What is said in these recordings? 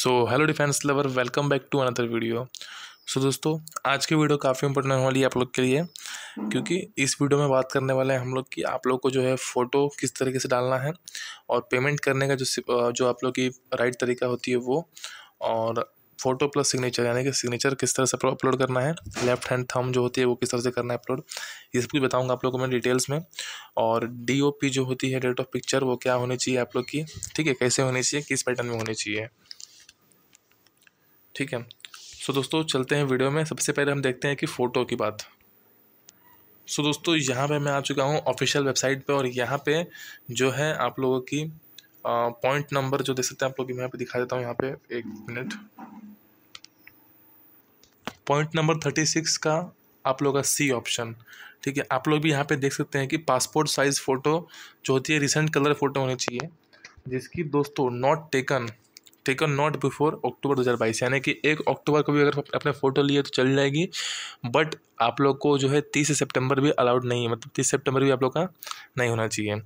so hello defence lover welcome back to another video so दोस्तों आज की video काफ़ी इंपॉर्टेंट वाली है आप लोग के लिए क्योंकि इस वीडियो में बात करने वाले हैं हम लोग कि आप लोग को जो है फ़ोटो किस तरीके से डालना है और पेमेंट करने का जो जो आप लोग की राइट तरीका होती है वो और फ़ोटो प्लस सिग्नेचर यानी कि सिग्नेचर किस तरह से अपलोड करना है लेफ्ट हैंड थम जो होती है वो किस तरह से करना है अपलोड ये सब कुछ बताऊँगा आप लोगों को मैं डिटेल्स में और डी जो होती है डेट ऑफ पिक्चर वो क्या होनी चाहिए आप लोग की ठीक है कैसे होनी चाहिए किस पैटर्न में होनी चाहिए ठीक है सो दोस्तों चलते हैं वीडियो में सबसे पहले हम देखते हैं कि फ़ोटो की बात सो दोस्तों यहाँ पे मैं आ चुका हूँ ऑफिशियल वेबसाइट पे और यहाँ पे जो है आप लोगों की पॉइंट नंबर जो दे सकते हैं आप लोग यहाँ पे दिखा देता हूँ यहाँ पे एक minute point number thirty six का आप लोग का सी ऑप्शन ठीक है आप लोग भी यहाँ पे देख सकते हैं कि पासपोर्ट साइज़ फ़ोटो जो होती है रिसेंट कलर फ़ोटो होनी चाहिए जिसकी दोस्तों not taken taken not before October 2022 यानी कि एक अक्टूबर को भी अगर अपने फ़ोटो लिए तो चल जाएगी बट आप लोग को जो है तीस सितंबर भी अलाउड नहीं है मतलब तीस सितंबर भी आप लोग का नहीं होना चाहिए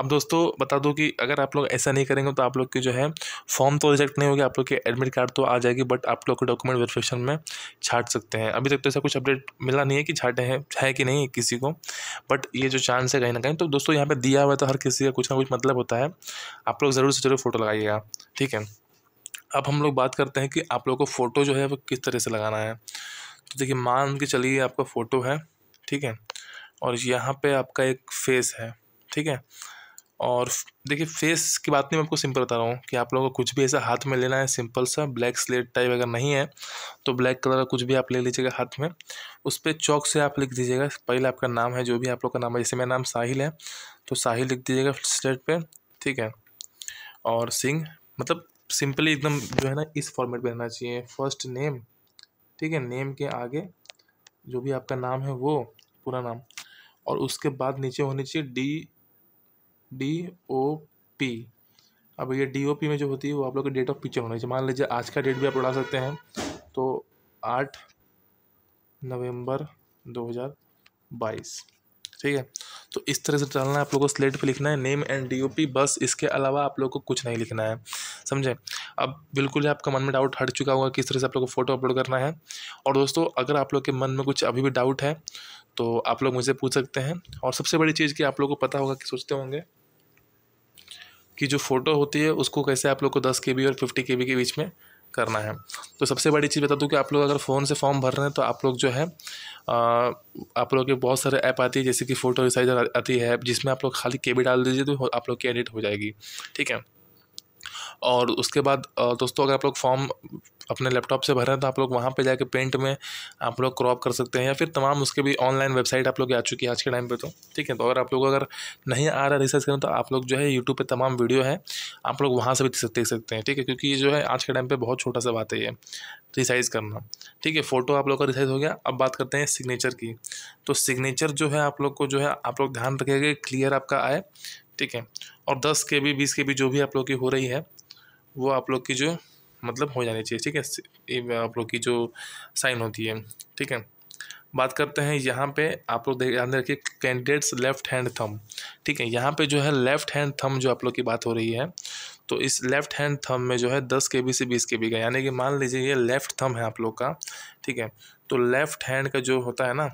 अब दोस्तों बता दो कि अगर आप लोग ऐसा नहीं करेंगे तो आप लोग की जो है फॉर्म तो रिजेक्ट नहीं होगी आप लोग के एडमिट कार्ड तो आ जाएगी बट आप लोग के डॉक्यूमेंट वेरिफिकेशन में छाट सकते हैं अभी तक तो ऐसा कुछ अपडेट मिला नहीं है कि छाटे हैं है कि नहीं किसी को बट ये जो चांस है कहीं ना कहीं तो दोस्तों यहाँ पर दिया हुआ तो हर किसी का कुछ ना कुछ मतलब होता है आप लोग ज़रूर से ज़रूर फ़ोटो लगाइएगा ठीक है अब हम लोग बात करते हैं कि आप लोगों को फ़ोटो जो है वो किस तरह से लगाना है तो देखिए मान के चलिए आपका फ़ोटो है ठीक है और यहाँ पे आपका एक फेस है ठीक है और देखिए फेस की बात नहीं मैं आपको सिंपल बता रहा हूँ कि आप लोगों को कुछ भी ऐसा हाथ में लेना है सिंपल सा ब्लैक स्लेट टाइप अगर नहीं है तो ब्लैक कलर का कुछ भी आप ले लीजिएगा हाथ में उस पर चौक से आप लिख दीजिएगा पहले आपका नाम है जो भी आप लोग का नाम है जैसे मेरा नाम साहिल है तो साहिल लिख दीजिएगा स्लेट पर ठीक है और सिंह मतलब सिंपली एकदम जो है ना इस फॉर्मेट में रहना चाहिए फर्स्ट नेम ठीक है नेम के आगे जो भी आपका नाम है वो पूरा नाम और उसके बाद नीचे होनी चाहिए डी डी ओ पी अब ये डी ओ पी में जो होती है वो आप लोग का डेट ऑफ पिक्चर होना चाहिए मान लीजिए आज का डेट भी आप उड़ा सकते हैं तो आठ नवंबर बाईस ठीक है तो इस तरह से डालना है आप लोगों को स्लेट पे लिखना है नेम एंड डी बस इसके अलावा आप लोग को कुछ नहीं लिखना है समझे अब बिल्कुल आपका मन में डाउट हट चुका होगा किस तरह से आप लोग को फ़ोटो अपलोड करना है और दोस्तों अगर आप लोग के मन में कुछ अभी भी डाउट है तो आप लोग मुझे पूछ सकते हैं और सबसे बड़ी चीज़ कि आप लोग को पता होगा कि सोचते होंगे कि जो फ़ोटो होती है उसको कैसे आप लोग को दस के बी और फिफ्टी के बी के बीच में करना है तो सबसे बड़ी चीज़ बता दूँ कि आप लोग अगर फ़ोन से फॉर्म भर रहे हैं तो आप लोग जो है आ, आप लोग के बहुत सारे ऐप आती है जैसे कि फ़ोटो रिसाइजर आती है जिसमें आप लोग खाली के डाल दीजिए तो आप लोग की एडिट हो जाएगी ठीक है और उसके बाद दोस्तों अगर आप लोग फॉर्म अपने लैपटॉप से भर रहे हैं तो आप लोग वहाँ पे जाके पेंट में आप लोग क्रॉप कर सकते हैं या फिर तमाम उसके भी ऑनलाइन वेबसाइट आप लोग आ चुकी है आज के टाइम पे तो ठीक है तो अगर आप लोग अगर नहीं आ रहा रिसर्च करें तो आप लोग जो है यूट्यूब पर तमाम वीडियो है आप लोग वहाँ से भी देख सकते हैं ठीक है क्योंकि ये जो है आज के टाइम पर बहुत छोटा सा बात है ये रिसाइज करना ठीक है फ़ोटो आप लोग का रिसाइज हो गया अब बात करते हैं सिग्नेचर की तो सिग्नेचर जो है आप लोग को जो है आप लोग ध्यान रखेंगे क्लियर आपका आए ठीक है और दस के बी बीस के बी जो भी आप लोग की हो रही है वो आप लोग की जो मतलब हो जानी चाहिए ठीक है आप लोग की जो साइन होती है ठीक है बात करते हैं यहाँ पे आप लोग ध्यान रखिए कैंडिडेट्स लेफ्ट हैंड थम ठीक है यहाँ पे जो है लेफ्ट हैंड थम जो आप लोग की बात हो रही है तो इस लेफ्ट हैंड थम में जो है दस के बी से बीस के बी का यानी कि मान लीजिए ये लेफ्ट थम है आप लोग का ठीक है तो लेफ्ट हैंड का जो होता है ना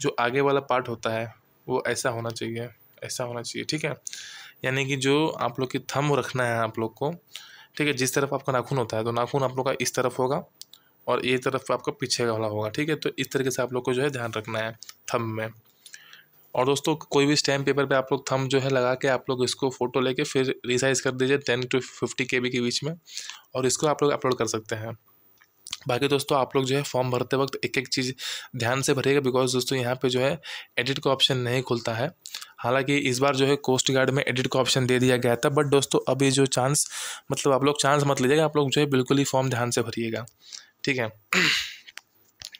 जो आगे वाला पार्ट होता है वो ऐसा होना चाहिए ऐसा होना चाहिए ठीक है यानी कि जो आप लोग की थम रखना है आप लोग को ठीक है जिस तरफ आपका नाखून होता है तो नाखून आप लोग का इस तरफ होगा और ये तरफ आपका पीछे का वाला होगा ठीक है तो इस तरीके से आप लोग को जो है ध्यान रखना है थम में और दोस्तों कोई भी स्टैम्प पेपर पे आप लोग थम जो है लगा के आप लोग इसको फ़ोटो लेके फिर रिसाइज कर दीजिए टेन टू फिफ्टी के के बीच में और इसको आप लोग अपलोड कर सकते हैं बाकी दोस्तों आप लोग जो है फॉर्म भरते वक्त एक एक चीज़ ध्यान से भरिएगा बिकॉज दोस्तों यहाँ पे जो है एडिट का ऑप्शन नहीं खुलता है हालांकि इस बार जो है कोस्ट गार्ड में एडिट का ऑप्शन दे दिया गया था बट दोस्तों अब ये जो चांस मतलब आप लोग चांस मत लीजिएगा आप लोग जो है बिल्कुल ही फॉर्म ध्यान से भरिएगा ठीक है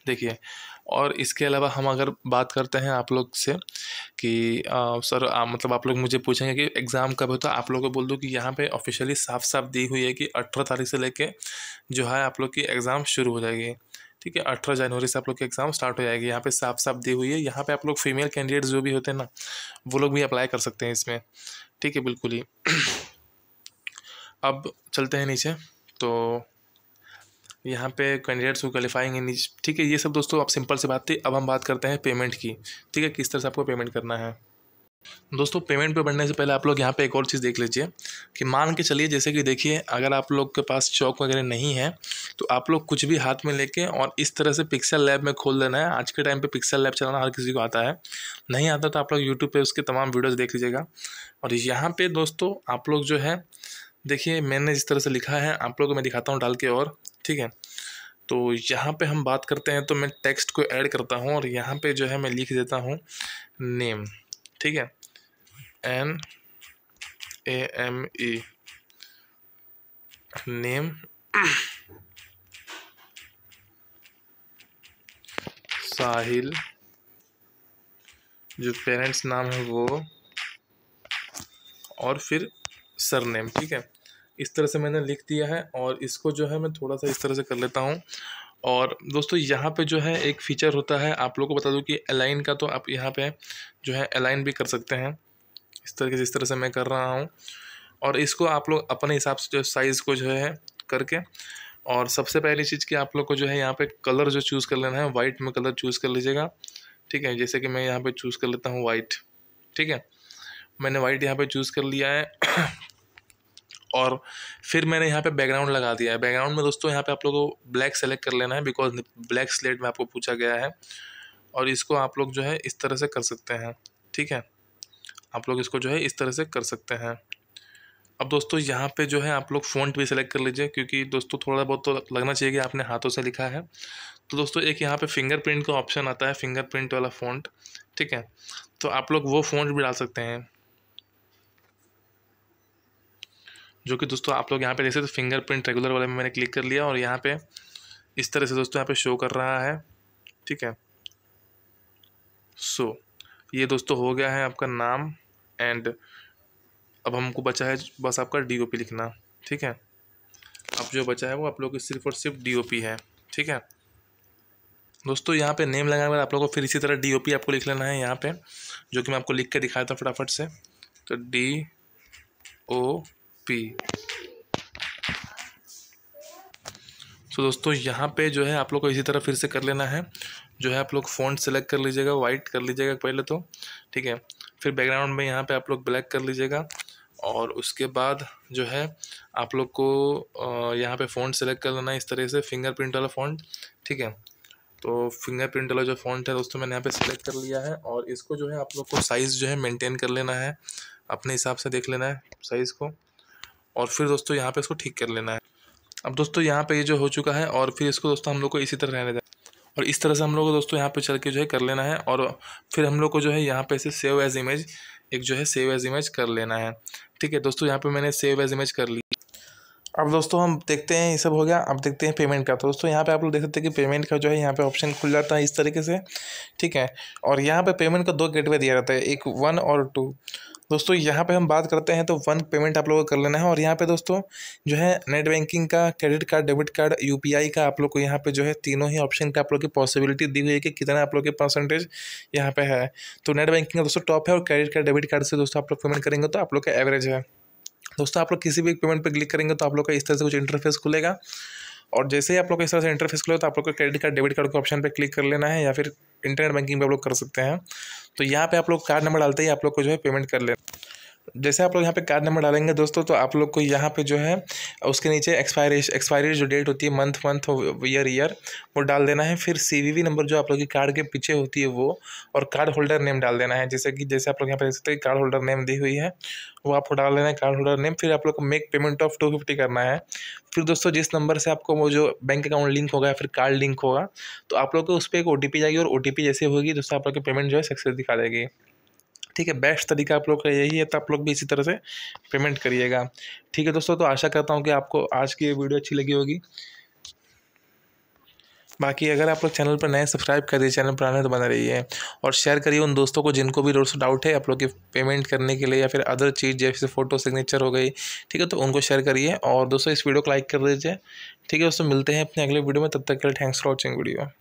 देखिए और इसके अलावा हम अगर बात करते हैं आप लोग से कि आ, सर आ, मतलब आप लोग मुझे पूछेंगे कि एग्ज़ाम कब है तो आप लोग को बोल दूँ कि यहाँ पे ऑफिशियली साफ साफ दी हुई है कि अठारह तारीख से लेके जो है आप लोग की एग्ज़ाम शुरू हो जाएगी ठीक है अठारह जनवरी से आप लोग की एग्ज़ाम स्टार्ट हो जाएगी यहाँ पे साफ साफ दी हुई है यहाँ पे आप लोग फीमेल कैंडिडेट्स जो भी होते हैं ना वो लोग भी अप्लाई कर सकते हैं इसमें ठीक है बिल्कुल ही अब चलते हैं नीचे तो यहाँ पे कैंडिडेट्स को क्वालिफाइंग ठीक है ये सब दोस्तों आप सिंपल से बात थी अब हम बात करते हैं पेमेंट की ठीक है किस तरह से आपको पेमेंट करना है दोस्तों पेमेंट पे बढ़ने से पहले आप लोग यहाँ पे एक और चीज़ देख लीजिए कि मान के चलिए जैसे कि देखिए अगर आप लोग के पास चौक वगैरह नहीं है तो आप लोग कुछ भी हाथ में लेके और इस तरह से पिक्सल लैब में खोल देना है आज के टाइम पे पिक्सल लैब चलाना हर किसी को आता है नहीं आता तो आप लोग यूट्यूब पर उसके तमाम वीडियोज़ देख लीजिएगा और यहाँ पर दोस्तों आप लोग जो है देखिए मैंने जिस तरह से लिखा है आप लोग को मैं दिखाता हूँ डाल के और ठीक है तो यहाँ पर हम बात करते हैं तो मैं टेक्स्ट को ऐड करता हूँ और यहाँ पर जो है मैं लिख देता हूँ नेम ठीक है N A M E name Sahil जो पेरेंट्स नाम है वो और फिर सरनेम ठीक है इस तरह से मैंने लिख दिया है और इसको जो है मैं थोड़ा सा इस तरह से कर लेता हूँ और दोस्तों यहाँ पे जो है एक फ़ीचर होता है आप लोगों को बता दूँ कि अलाइन का तो आप यहाँ पे जो है अलाइन भी कर सकते हैं इस तरह से इस तरह से मैं कर रहा हूँ और इसको आप लोग अपने हिसाब से जो साइज़ को जो है करके और सबसे पहली चीज़ कि आप लोग को जो है यहाँ पे कलर जो चूज़ कर लेना है वाइट में कलर चूज़ कर लीजिएगा ठीक है जैसे कि मैं यहाँ पे चूज़ कर लेता हूँ वाइट ठीक है मैंने वाइट यहाँ पे चूज़ कर लिया है और फिर मैंने यहाँ पे बैकग्राउंड लगा दिया है बैकग्राउंड में दोस्तों यहाँ पर आप लोगों को ब्लैक सेलेक्ट कर लेना है बिकॉज ब्लैक स्लेट में आपको पूछा गया है और इसको आप लोग जो है इस तरह से कर सकते हैं ठीक है आप लोग इसको जो है इस तरह से कर सकते हैं अब दोस्तों यहाँ पे जो है आप लोग फ़ॉन्ट भी सिलेक्ट कर लीजिए क्योंकि दोस्तों थोड़ा बहुत तो लगना चाहिए कि आपने हाथों से लिखा है तो दोस्तों एक यहाँ पे फिंगरप्रिंट का ऑप्शन आता है फिंगरप्रिंट वाला फ़ॉन्ट ठीक है तो आप लोग वो फ़ॉन्ट भी डाल सकते हैं जो कि दोस्तों आप लोग यहाँ पे जैसे तो फिंगरप्रिंट रेगुलर वाले में मैंने क्लिक कर लिया और यहाँ पे इस तरह से दोस्तों यहाँ पर शो कर रहा है ठीक है सो so, ये दोस्तों हो गया है आपका नाम एंड अब हमको बचा है बस आपका डी ओ पी लिखना ठीक है अब जो बचा है वो आप लोग की सिर्फ और सिर्फ डी ओ पी है ठीक है दोस्तों यहाँ पे नेम लगाने के बाद आप लोगों को फिर इसी तरह डी ओ पी आपको लिख लेना है यहाँ पे जो कि मैं आपको लिख के दिखाया था फटाफट से तो डी ओ पी तो दोस्तों यहाँ पे जो है आप लोग को इसी तरह फिर से कर लेना है जो है आप लोग फ़ॉन्ट सेलेक्ट कर लीजिएगा वाइट कर लीजिएगा पहले तो ठीक है फिर बैकग्राउंड में यहाँ पे आप लोग ब्लैक कर लीजिएगा और उसके बाद जो है आप लोग को यहाँ पे फ़ॉन्ट सेलेक्ट कर लेना है इस तरह से फिंगरप्रिंट वाला फ़ॉन्ट ठीक है तो फिंगरप्रिंट वाला जो फ़ॉन्ट है दोस्तों मैंने यहाँ पे सेलेक्ट कर लिया है और इसको जो है आप लोग को साइज़ जो है मेंटेन कर लेना है अपने हिसाब से देख लेना है साइज़ को और फिर दोस्तों यहाँ पर इसको ठीक कर लेना है अब दोस्तों यहाँ पर ये यह जो हो चुका है और फिर इसको दोस्तों हम लोग को इसी तरह रहने देना और इस तरह से हम लोग को दोस्तों यहाँ पे चल के जो है कर लेना है और फिर हम लोग को जो है यहाँ पे से सेव एज इमेज एक जो है सेव एज इमेज कर लेना है ठीक है दोस्तों यहाँ पे मैंने सेव एज इमेज कर ली अब दोस्तों हम देखते हैं ये सब हो गया अब देखते हैं पेमेंट का तो दोस्तों यहाँ पे आप लोग देख सकते हैं कि पेमेंट का जो है यहाँ पे ऑप्शन खुल जाता है इस तरीके से ठीक है और यहाँ पे पेमेंट का दो गेटवे दिया जाता है एक वन और टू दोस्तों यहाँ पे हम बात करते हैं तो वन पेमेंट आप लोगों को कर लेना है और यहाँ पे दोस्तों जो है नेट बैंकिंग का credit card debit card UPI का आप लोग को यहाँ पे जो है तीनों ही ऑप्शन का आप लोग की पॉसिबिलिटी दी हुई है कि कितना आप लोग के परसेंटेज यहाँ पे है तो नेट बैंकिंग का दोस्तों टॉप है और क्रेडिट कार्ड डेबिट कार्ड से दोस्तों आप लोग पेमेंट करेंगे तो आप लोग का एवरेज है दोस्तों आप लोग किसी भी पेमेंट पर क्लिक करेंगे तो आप लोग का इस तरह से कुछ इंटरफेस खुलेगा और जैसे ही आप लोग इस तरह से इंटरफेस खुलेगा तो आप लोग को क्रेडिट कार्ड डेबिट कार्ड के ऑप्शन पर क्लिक कर लेना है या फिर इंटरनेट बैंकिंग पर आप लोग कर सकते हैं तो यहाँ पर आप लोग कार्ड नंबर डालते ही आप लोग को जो है पेमेंट कर लेना जैसे आप लोग यहाँ पे कार्ड नंबर डालेंगे दोस्तों तो आप लोग को यहाँ पे जो है उसके नीचे एक्सपायरी एक्सपायरी जो डेट होती है मंथ मंथ ईयर ईयर वो डाल देना है फिर सी नंबर जो आप लोग की कार्ड के पीछे होती है वो और कार्ड होल्डर नेम डाल देना है जैसे कि जैसे आप लोग यहाँ पर देख सकते हैं कार्ड होल्डर नेम दी हुई है वो आपको डाल देना है कार्ड होल्डर नेम फिर आप लोग को make payment of two fifty करना है फिर दोस्तों जिस नंबर से आपको वो जो बैंक अकाउंट लिंक होगा या फिर कार्ड लिंक होगा तो आप लोग को उस पर एक ओ जाएगी और ओ जैसे होगी दोस्तों आप लोग की पेमेंट जो है सक्सेस दिखा देगी ठीक है बेस्ट तरीका आप लोग का यही है तो आप लोग भी इसी तरह से पेमेंट करिएगा ठीक है दोस्तों तो आशा करता हूँ कि आपको आज की ये वीडियो अच्छी लगी होगी बाकी अगर आप लोग चैनल पर नए सब्सक्राइब कर दिए चैनल पर आने तो बना रही है और शेयर करिए उन दोस्तों को जिनको भी रोड से डाउट है आप लोग की पेमेंट करने के लिए या फिर अदर चीज़ जैसे फ़ोटो सिग्नेचर हो गई ठीक है तो उनको शेयर करिए और दोस्तों इस वीडियो को लाइक कर दीजिए ठीक है दोस्तों मिलते हैं अपने अगले वीडियो में तब तक के लिए थैंक्स फॉर वॉचिंग वीडियो